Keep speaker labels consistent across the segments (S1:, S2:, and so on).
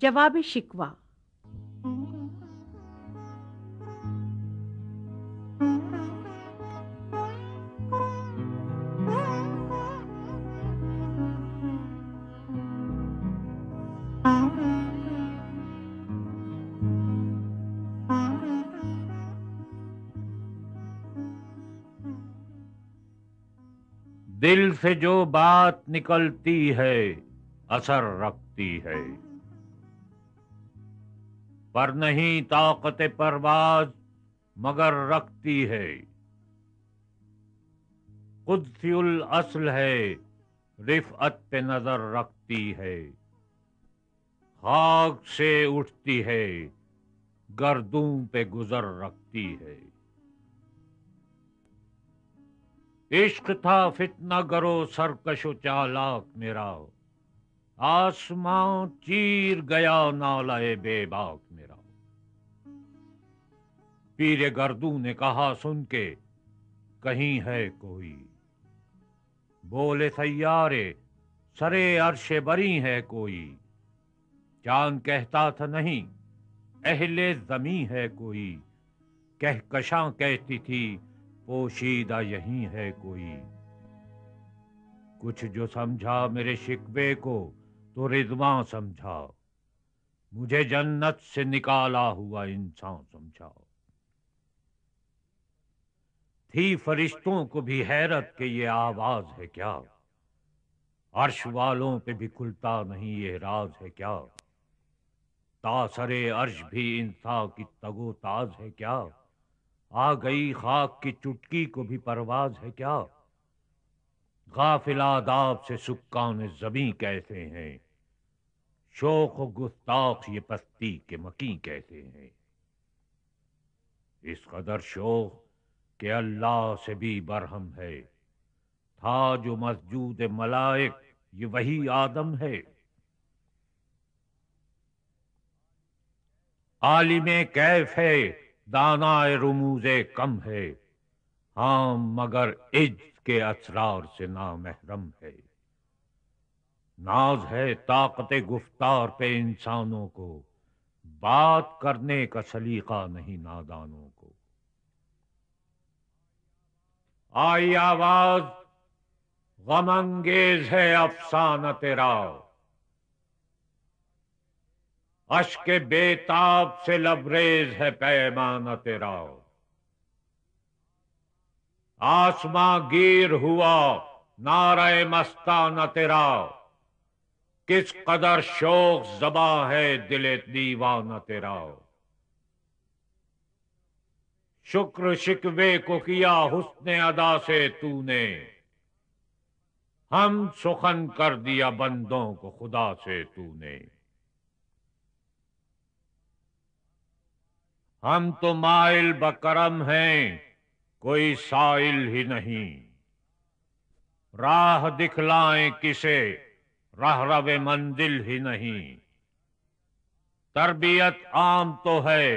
S1: जवाब शिकवा दिल से जो बात निकलती है असर रखती है पर नहीं ताकत परवाज मगर रखती है कुदसियुल असल है रिफअत पे नजर रखती है खाक से उठती है गर्दों पे गुजर रखती है इश्क था फितना करो सरकश चालाक मेरा आसमां चीर गया नालाए बेबाक मेरा पीर गर्दू ने कहा सुन के कहीं है कोई बोले सैयारे सरे अरशे बरी है कोई चांद कहता था नहीं अहले जमी है कोई कह कशा कहती थी पोशीदा यही है कोई कुछ जो समझा मेरे शिकवे को तो रिजवा समझा मुझे जन्नत से निकाला हुआ इंसान समझाओ थी फरिश्तों को भी हैरत के ये आवाज है क्या अर्श वालों पे भी खुलता नहीं ये राज है क्या तासरे अर्श भी इंसा की तगो ताज है क्या आ गई खाक की चुटकी को भी परवाज है क्या गाफिलादाब से सुक्का ने जमी कैसे हैं शोक गुस्ताख ये पस्ती के मकी कैसे हैं इस कदर शोक कि अल्लाह से भी बरहम है था जो मस्जूद मलाइक ये वही आदम है आलिम कैफ है दाना रमूज कम है हाँ मगर इज के असरार से नामहरम है नाज है ताकत गुफ्तार पे इंसानों को बात करने का सलीका नहीं नादानों को आई आवाज गमंगेज है अफसाना तेरा अश के बेताब से लबरेज है पैमाना तेरा आसमां गिर हुआ नाराय मस्ताना तेरा किस कदर शोक जबा है दिले दीवाना तेरा शुक्र शिकवे को किया हुस्न अदा से तूने हम सुखन कर दिया बंदों को खुदा से तूने हम तो माइल बकरम हैं कोई साइल ही नहीं राह दिखलाएं किसे राह रव मंदिल ही नहीं तरबियत आम तो है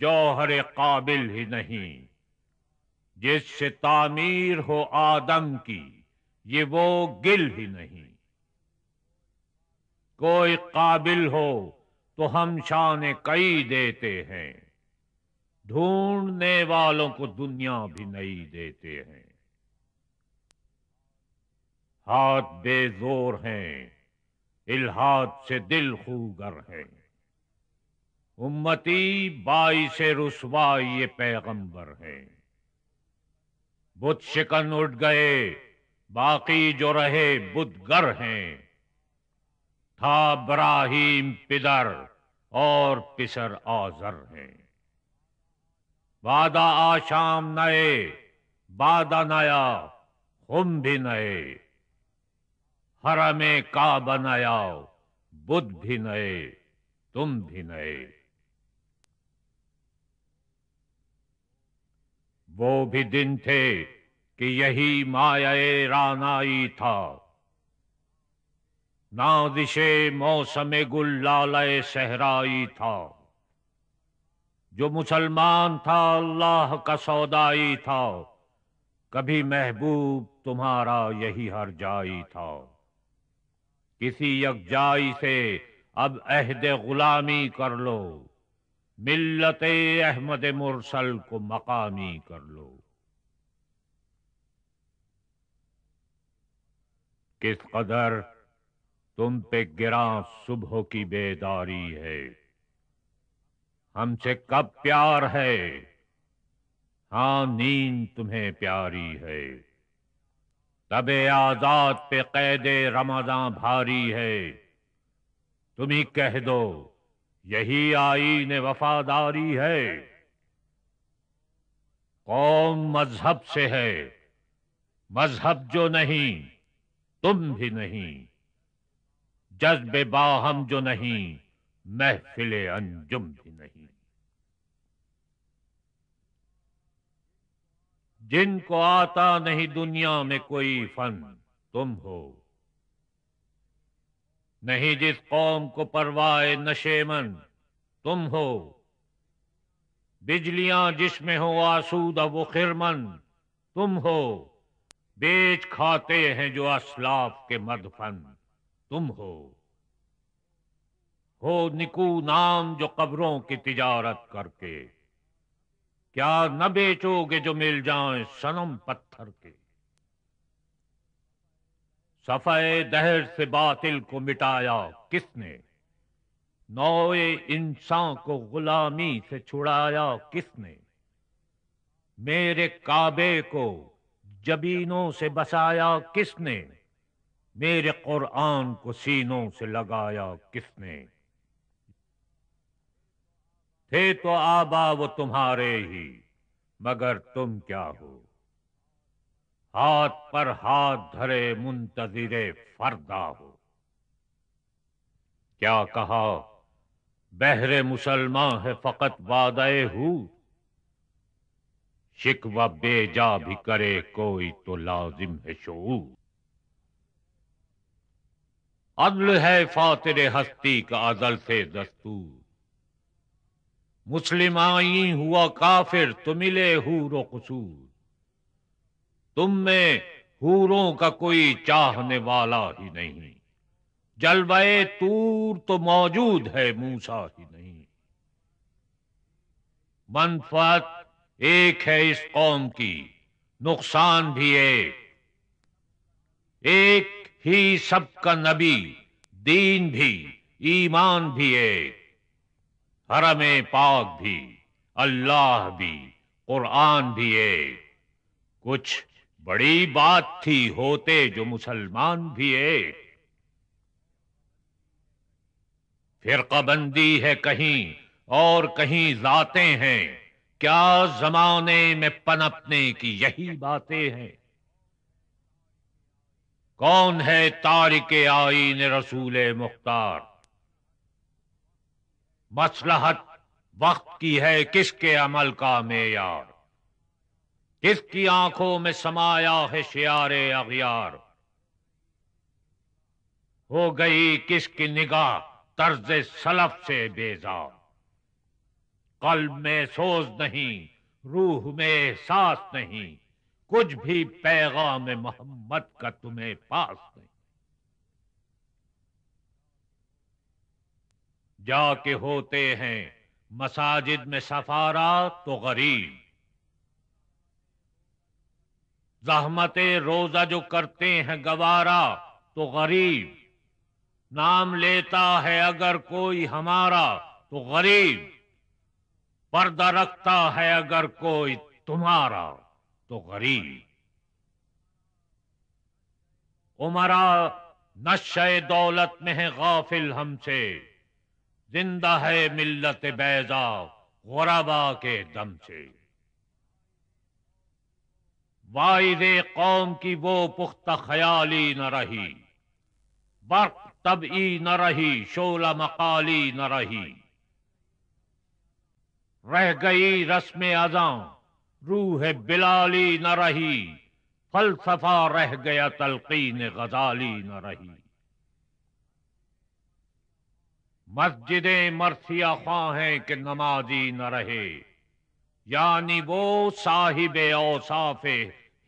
S1: जौहर काबिल ही नहीं जिससे तामीर हो आदम की ये वो गिल ही नहीं कोई काबिल हो तो हम शान कई देते हैं ढूंढने वालों को दुनिया भी नहीं देते हैं हाथ बेजोर हैं इलाहाद से दिल खूगर हैं उम्मती बाईस रसवा ये पैगंबर है बुद्ध शिकन उठ गए बाकी जो रहे गर हैं था ब्राहिम पिदर और पिसर आजर हैं वादा आशाम नए बादा नया हम भी नए हरमे का बनाया बुद्ध भी नए तुम भी नए वो भी दिन थे कि यही माया रानाई था ना दिशे मौसम गुल लालय सहराई था जो मुसलमान था अल्लाह का सौदाई था कभी महबूब तुम्हारा यही हर जाई था किसी यकजाई से अब अहद गुलामी कर लो मिल्लत अहमद मुरसल को मकामी कर लो किस कदर तुम पे गिरा सुबह की बेदारी है हमसे कब प्यार है हाँ नींद तुम्हें प्यारी है तब आजाद पे कैदे रमजा भारी है तुम्ही कह दो यही आईन वफादारी है कौम मजहब से है मजहब जो नहीं तुम भी नहीं जज्बे बाहम जो नहीं महफिल अंजुम भी नहीं जिनको आता नहीं दुनिया में कोई फन तुम हो नहीं जिस कौम को परवाए नशेमन तुम हो बिजलियां जिसमें हो आसूदा वो खिरमन तुम हो बेच खाते हैं जो असलाफ के मदफन तुम हो हो निकू नाम जो कब्रों की तिजारत करके क्या न बेचोगे जो मिल जाए सनम पत्थर के सफ़े दहर से बातिल को मिटाया किसने नौए इंसान को गुलामी से छुड़ाया किसने मेरे काबे को जबीनों से बसाया किसने मेरे कुरान को सीनों से लगाया किसने थे तो आबा वो तुम्हारे ही मगर तुम क्या हो हाथ पर हाथ धरे मुंतजिरे फरदा हो क्या कहा बहरे मुसलमान है फकत वादाए हु शिकवा बेजा भी करे कोई तो लाजिम है शूर अदल है फातिर हस्ती का अदल से दस्तूर मुस्लिम आई हुआ काफिर तो मिले हूर कसूर तुम में हूरों का कोई चाहने वाला ही नहीं जलवाए तूर तो मौजूद है मूसा ही नहीं मनफत एक है इस कौम की नुकसान भी एक एक ही सबका नबी दीन भी ईमान भी एक हरम पाक भी अल्लाह भी कुरान भी एक कुछ बड़ी बात थी होते जो मुसलमान भी एक फिरकाबंदी है कहीं और कहीं जाते हैं क्या जमाने में पनपने की यही बातें हैं कौन है तारिक आईन रसूल मुख्तार मसलहत वक्त की है किसके अमल का मेयार किसकी आंखों में समाया है शियारे अगियार हो गई किसकी निगाह तर्ज सलफ से बेजार कल में सोज नहीं रूह में एहसास नहीं कुछ भी पैगाम मोहम्मद का तुम्हें पास नहीं जाके होते हैं मसाजिद में सफारा तो गरीब जहमत रोजा जो करते हैं गवारा तो गरीब नाम लेता है अगर कोई हमारा तो गरीब पर्दा रखता है अगर कोई तुम्हारा तो गरीब उमरा नशे दौलत में है गाफिल हमसे जिंदा है मिल्लत बैजा गुराबा के दम से वाइद कौम की वो पुख्ता ख्याली न रही बर्क तबई न रही शोला मकाली न रही रह गई रस्म अजा रूह बिलाली न रही फलसफा रह गया तलकीन गजाली न रही मस्जिदें मरसिया खां हैं कि नमाजी न रहे यानी वो साहिब औसाफे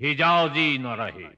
S1: हिजाजी न रहे